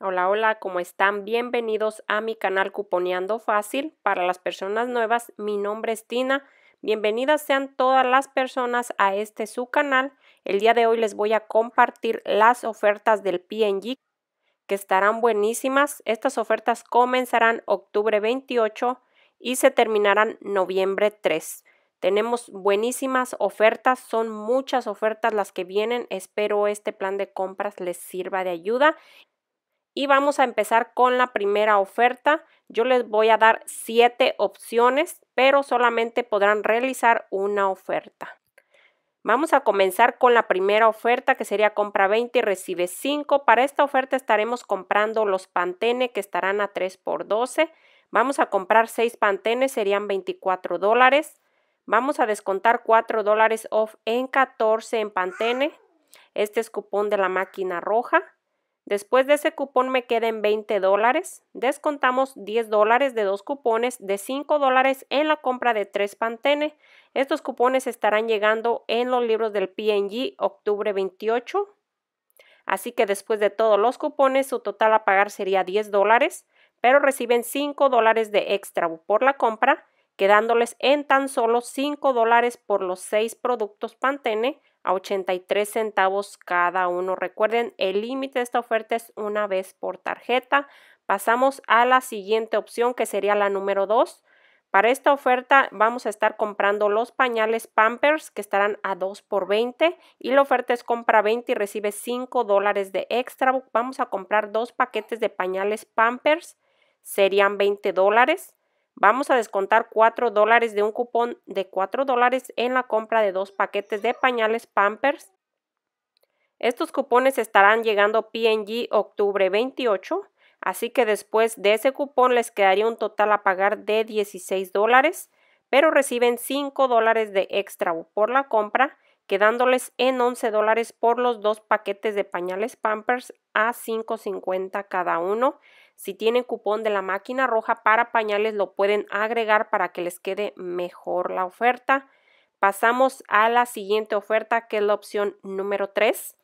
Hola, hola, ¿cómo están? Bienvenidos a mi canal Cuponeando Fácil. Para las personas nuevas, mi nombre es Tina. Bienvenidas sean todas las personas a este su canal. El día de hoy les voy a compartir las ofertas del PNG que estarán buenísimas. Estas ofertas comenzarán octubre 28 y se terminarán noviembre 3. Tenemos buenísimas ofertas, son muchas ofertas las que vienen. Espero este plan de compras les sirva de ayuda y vamos a empezar con la primera oferta. Yo les voy a dar siete opciones, pero solamente podrán realizar una oferta. Vamos a comenzar con la primera oferta que sería compra 20 y recibe 5. Para esta oferta estaremos comprando los pantene que estarán a 3 por 12. Vamos a comprar 6 Pantene, serían 24 dólares. Vamos a descontar 4 dólares off en 14 en pantene. Este es cupón de la máquina roja. Después de ese cupón me queden 20 dólares. Descontamos 10 dólares de dos cupones de 5 dólares en la compra de tres Pantene. Estos cupones estarán llegando en los libros del PNG octubre 28. Así que después de todos los cupones su total a pagar sería 10 dólares, pero reciben 5 dólares de extra por la compra quedándoles en tan solo 5 dólares por los 6 productos Pantene a 83 centavos cada uno. Recuerden, el límite de esta oferta es una vez por tarjeta. Pasamos a la siguiente opción que sería la número 2. Para esta oferta vamos a estar comprando los pañales Pampers que estarán a 2 por 20 y la oferta es compra 20 y recibe 5 dólares de extra. Vamos a comprar dos paquetes de pañales Pampers, serían 20 dólares. Vamos a descontar 4 dólares de un cupón de 4 dólares en la compra de dos paquetes de pañales Pampers. Estos cupones estarán llegando PNG octubre 28, así que después de ese cupón les quedaría un total a pagar de 16 dólares, pero reciben 5 dólares de extra por la compra, quedándoles en 11 dólares por los dos paquetes de pañales Pampers a 5.50 cada uno si tienen cupón de la máquina roja para pañales, lo pueden agregar para que les quede mejor la oferta. Pasamos a la siguiente oferta, que es la opción número 3.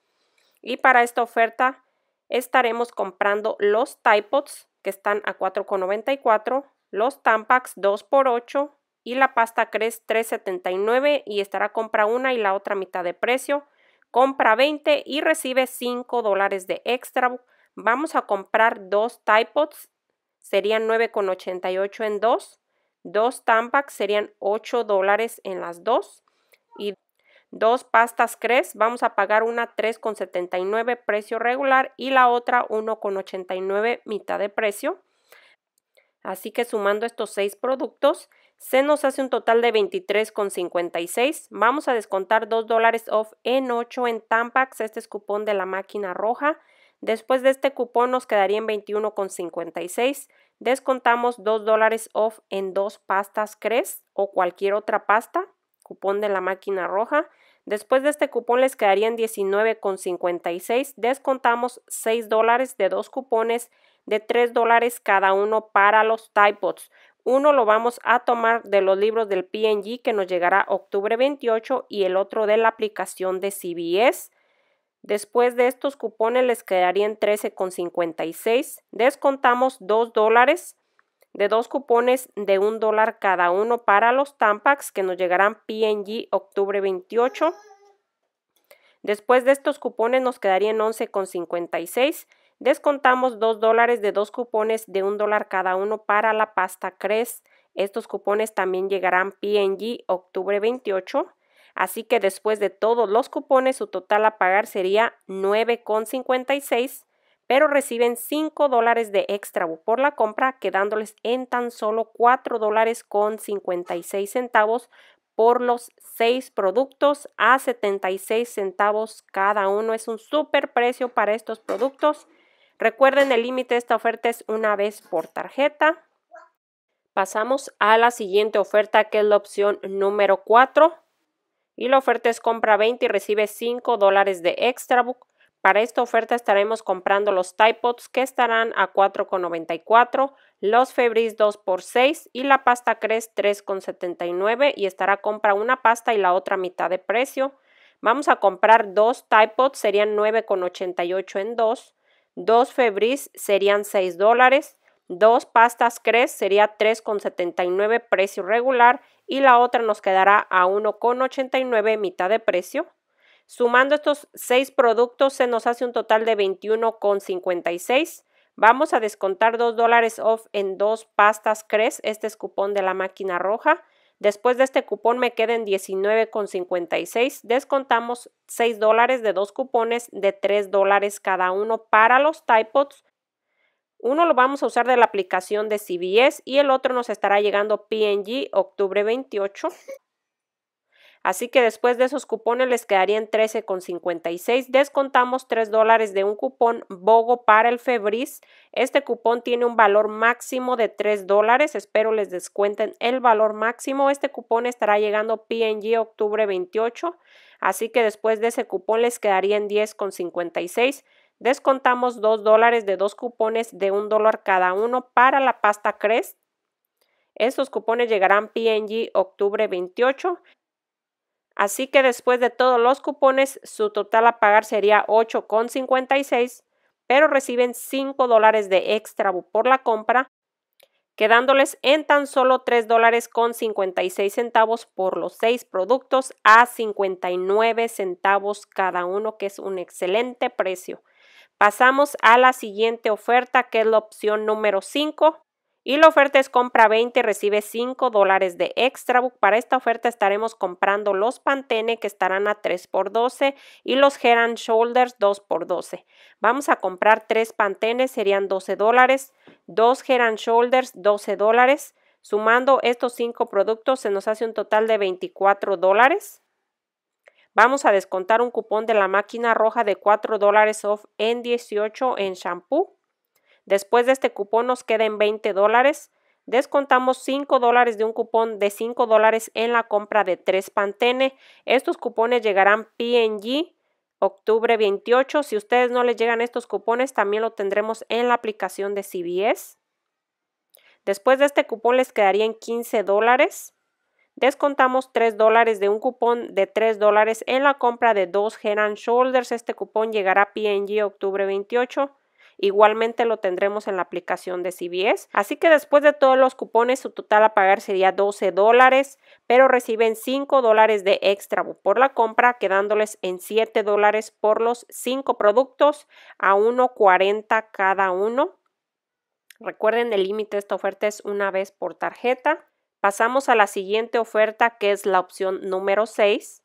Y para esta oferta estaremos comprando los Typots, que están a 4,94, los Tampax 2x8 y la pasta Cres 3,79 y estará compra una y la otra mitad de precio. Compra 20 y recibe 5 dólares de extra Vamos a comprar dos Typods, serían 9,88 en dos. Dos Tampax serían 8 dólares en las dos. Y dos pastas Cres, vamos a pagar una 3,79 precio regular y la otra 1,89 mitad de precio. Así que sumando estos seis productos, se nos hace un total de 23,56. Vamos a descontar 2 dólares off en 8 en Tampax. Este es cupón de la máquina roja. Después de este cupón nos quedarían 21,56. Descontamos 2 dólares off en dos pastas Cres o cualquier otra pasta, cupón de la máquina roja. Después de este cupón les quedarían 19,56. Descontamos 6 dólares de dos cupones de 3 dólares cada uno para los Tipots. Uno lo vamos a tomar de los libros del PNG que nos llegará octubre 28 y el otro de la aplicación de CBS. Después de estos cupones les quedarían 13,56. Descontamos 2 dólares de dos cupones de $1 dólar cada uno para los Tampax que nos llegarán PNG octubre 28. Después de estos cupones nos quedarían 11,56. Descontamos 2 dólares de dos cupones de $1 dólar cada uno para la pasta Cres. Estos cupones también llegarán PNG octubre 28. Así que después de todos los cupones, su total a pagar sería 9,56, pero reciben 5 dólares de extra por la compra, quedándoles en tan solo $4.56 dólares centavos por los 6 productos a 76 centavos cada uno. Es un super precio para estos productos. Recuerden, el límite de esta oferta es una vez por tarjeta. Pasamos a la siguiente oferta que es la opción número 4 y la oferta es compra 20 y recibe 5 dólares de extra book. Para esta oferta estaremos comprando los Typods que estarán a 4,94, los Febris 2 x 6 y la pasta Crest 3,79 y estará compra una pasta y la otra mitad de precio. Vamos a comprar dos Typods, serían 9,88 en 2, dos Febris serían 6 dólares, dos pastas Crest sería 3,79 precio regular y la otra nos quedará a 1,89 mitad de precio. Sumando estos seis productos se nos hace un total de 21,56. Vamos a descontar 2 dólares off en dos pastas CRES. Este es cupón de la máquina roja. Después de este cupón me queden 19,56. Descontamos 6 dólares de dos cupones de 3 dólares cada uno para los Typods uno lo vamos a usar de la aplicación de CBS y el otro nos estará llegando PNG octubre 28. Así que después de esos cupones les quedarían 13,56. Descontamos 3 dólares de un cupón BOGO para el Febris. Este cupón tiene un valor máximo de 3 dólares. Espero les descuenten el valor máximo. Este cupón estará llegando PNG octubre 28. Así que después de ese cupón les quedarían 10,56. Descontamos 2 dólares de dos cupones de un dólar cada uno para la pasta Crest. Estos cupones llegarán PNG octubre 28. Así que después de todos los cupones, su total a pagar sería 8,56, pero reciben 5 dólares de extra por la compra, quedándoles en tan solo 3 dólares con 56 centavos por los 6 productos a 59 centavos cada uno, que es un excelente precio. Pasamos a la siguiente oferta, que es la opción número 5. Y la oferta es compra 20, recibe 5 dólares de extra book. Para esta oferta estaremos comprando los Pantene que estarán a 3 por 12 y los Head Shoulders 2 por 12. Vamos a comprar 3 Pantene, serían 12 dólares, 2 Head Shoulders 12 dólares. Sumando estos 5 productos se nos hace un total de 24 dólares. Vamos a descontar un cupón de la máquina roja de 4 dólares off en 18 en shampoo. Después de este cupón nos quedan 20 dólares. Descontamos 5 dólares de un cupón de 5 dólares en la compra de 3 Pantene. Estos cupones llegarán PNG octubre 28. Si ustedes no les llegan estos cupones, también lo tendremos en la aplicación de CBS. Después de este cupón les quedarían 15 dólares. Descontamos 3 dólares de un cupón de 3 dólares en la compra de dos Head Shoulders. Este cupón llegará a PNG octubre 28. Igualmente lo tendremos en la aplicación de CBS. Así que después de todos los cupones, su total a pagar sería 12 dólares, pero reciben 5 dólares de extra por la compra, quedándoles en 7 dólares por los 5 productos a 1.40 cada uno. Recuerden, el límite de esta oferta es una vez por tarjeta. Pasamos a la siguiente oferta que es la opción número 6.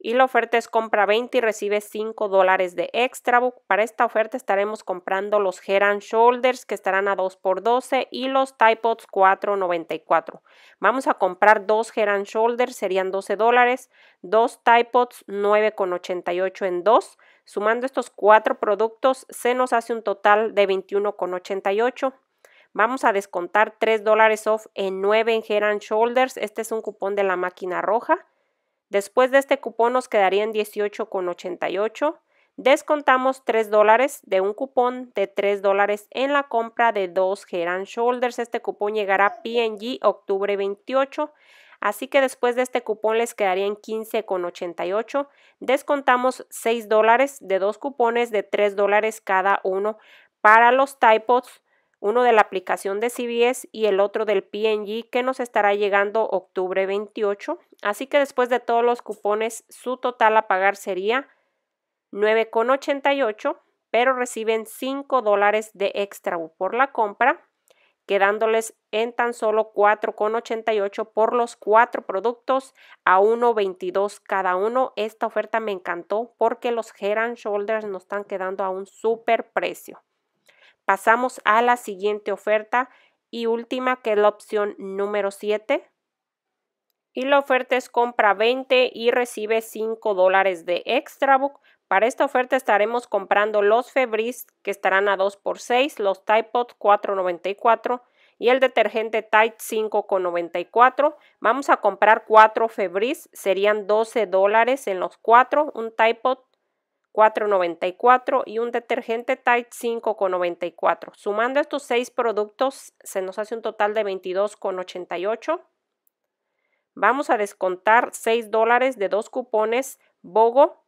Y la oferta es compra 20 y recibe 5 dólares de extra book. Para esta oferta estaremos comprando los Head Shoulders que estarán a 2 por 12 y los Typods 4.94. Vamos a comprar dos Head Shoulders, serían 12 dólares, dos Typods 9.88 en 2. Sumando estos cuatro productos se nos hace un total de 21.88. Vamos a descontar 3 dólares off en 9 en Head Shoulders. Este es un cupón de la máquina roja. Después de este cupón nos quedarían 18,88. Descontamos 3 dólares de un cupón de 3 dólares en la compra de 2 Head Shoulders. Este cupón llegará a PNG octubre 28. Así que después de este cupón les quedarían 15,88. Descontamos 6 dólares de dos cupones de 3 dólares cada uno para los typos uno de la aplicación de CBS y el otro del PNG que nos estará llegando octubre 28. Así que después de todos los cupones, su total a pagar sería 9,88, pero reciben 5 dólares de extra por la compra, quedándoles en tan solo 4,88 por los cuatro productos a 1,22 cada uno. Esta oferta me encantó porque los Heran Shoulders nos están quedando a un super precio. Pasamos a la siguiente oferta y última que es la opción número 7. Y la oferta es compra 20 y recibe 5 dólares de extrabook. Para esta oferta estaremos comprando los Febris que estarán a 2 por 6, los Tide 4.94 y el detergente Tide 5.94. Vamos a comprar 4 Febris, serían 12 dólares en los 4, un Tide 4.94 y un detergente Tide 5.94. Sumando estos seis productos se nos hace un total de 22.88. Vamos a descontar 6 dólares de dos cupones BOGO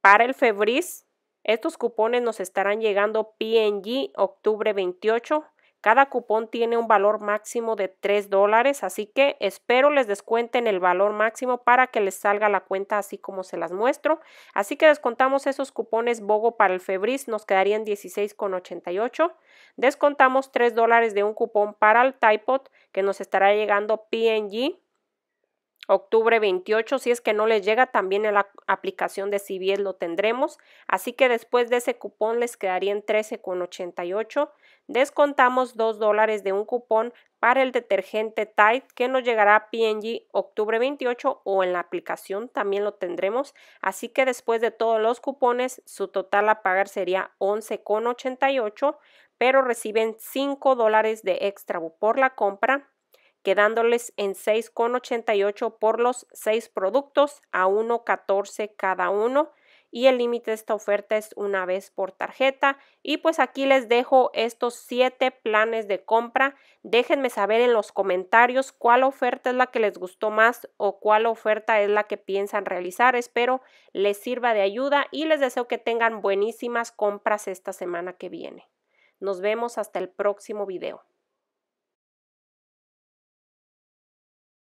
para el Febris. Estos cupones nos estarán llegando PNG octubre 28 cada cupón tiene un valor máximo de 3 dólares, así que espero les descuenten el valor máximo para que les salga la cuenta así como se las muestro. Así que descontamos esos cupones Bogo para el Febris, nos quedarían 16,88. Descontamos 3 dólares de un cupón para el Typot que nos estará llegando PNG Octubre 28, si es que no les llega, también en la aplicación de CBS lo tendremos. Así que después de ese cupón les quedarían 13,88. Descontamos 2 dólares de un cupón para el detergente Tide que nos llegará a PNG octubre 28 o en la aplicación también lo tendremos. Así que después de todos los cupones, su total a pagar sería 11,88, pero reciben 5 dólares de extra por la compra quedándoles en 6,88 por los 6 productos a 1,14 cada uno. Y el límite de esta oferta es una vez por tarjeta. Y pues aquí les dejo estos 7 planes de compra. Déjenme saber en los comentarios cuál oferta es la que les gustó más o cuál oferta es la que piensan realizar. Espero les sirva de ayuda y les deseo que tengan buenísimas compras esta semana que viene. Nos vemos hasta el próximo video.